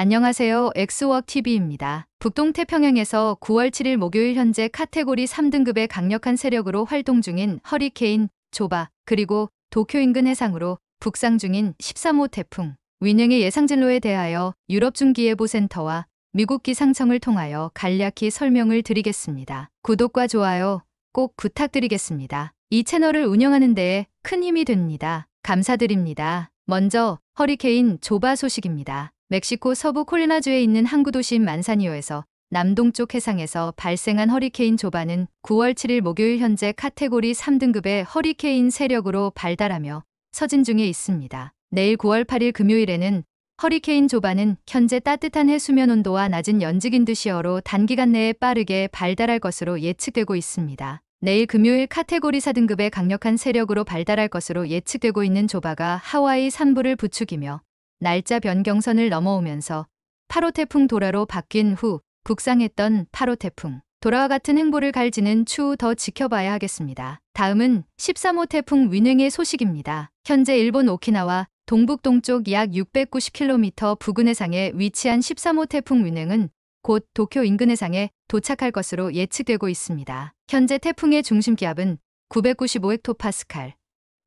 안녕하세요. 엑스웍TV입니다. 북동 태평양에서 9월 7일 목요일 현재 카테고리 3등급의 강력한 세력으로 활동 중인 허리케인 조바 그리고 도쿄 인근 해상으로 북상 중인 13호 태풍 윈행의 예상 진로에 대하여 유럽 중기예보센터와 미국 기상청을 통하여 간략히 설명을 드리겠습니다. 구독과 좋아요 꼭 부탁드리겠습니다. 이 채널을 운영하는 데에 큰 힘이 됩니다. 감사드립니다. 먼저 허리케인 조바 소식입니다. 멕시코 서부 콜리나주에 있는 항구 도시 만사니오에서 남동쪽 해상에서 발생한 허리케인 조바는 9월 7일 목요일 현재 카테고리 3등급의 허리케인 세력으로 발달하며 서진 중에 있습니다. 내일 9월 8일 금요일에는 허리케인 조바는 현재 따뜻한 해수면 온도와 낮은 연직인 듯이어로 단기간 내에 빠르게 발달할 것으로 예측되고 있습니다. 내일 금요일 카테고리 4등급의 강력한 세력으로 발달할 것으로 예측되고 있는 조바가 하와이 산부를 부추기며 날짜 변경선을 넘어오면서 8호 태풍 도라로 바뀐 후 국상했던 8호 태풍 도라와 같은 행보를 갈지는 추후 더 지켜봐야 하겠습니다. 다음은 13호 태풍 윈행의 소식입니다. 현재 일본 오키나와 동북 동쪽 약 690km 부근 해상에 위치한 13호 태풍 윈행은 곧 도쿄 인근 해상에 도착할 것으로 예측되고 있습니다. 현재 태풍의 중심 기압은 995헥토파스칼,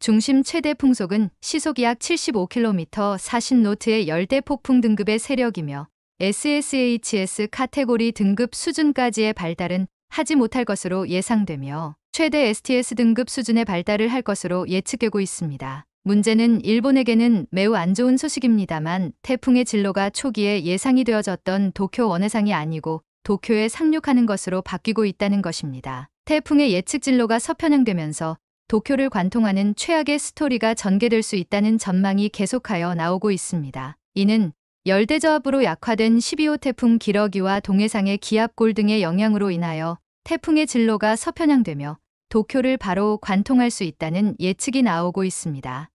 중심 최대 풍속은 시속 약 75km 40노트의 열대 폭풍 등급의 세력이며 SSHS 카테고리 등급 수준까지의 발달은 하지 못할 것으로 예상되며 최대 STS 등급 수준의 발달을 할 것으로 예측되고 있습니다. 문제는 일본에게는 매우 안 좋은 소식입니다만 태풍의 진로가 초기에 예상이 되어졌던 도쿄 원해상이 아니고 도쿄에 상륙하는 것으로 바뀌고 있다는 것입니다. 태풍의 예측 진로가 서편향되면서 도쿄를 관통하는 최악의 스토리가 전개될 수 있다는 전망이 계속하여 나오고 있습니다. 이는 열대저압으로 약화된 12호 태풍 기러기와 동해상의 기압골 등의 영향으로 인하여 태풍의 진로가 서편향되며 도쿄를 바로 관통할 수 있다는 예측이 나오고 있습니다.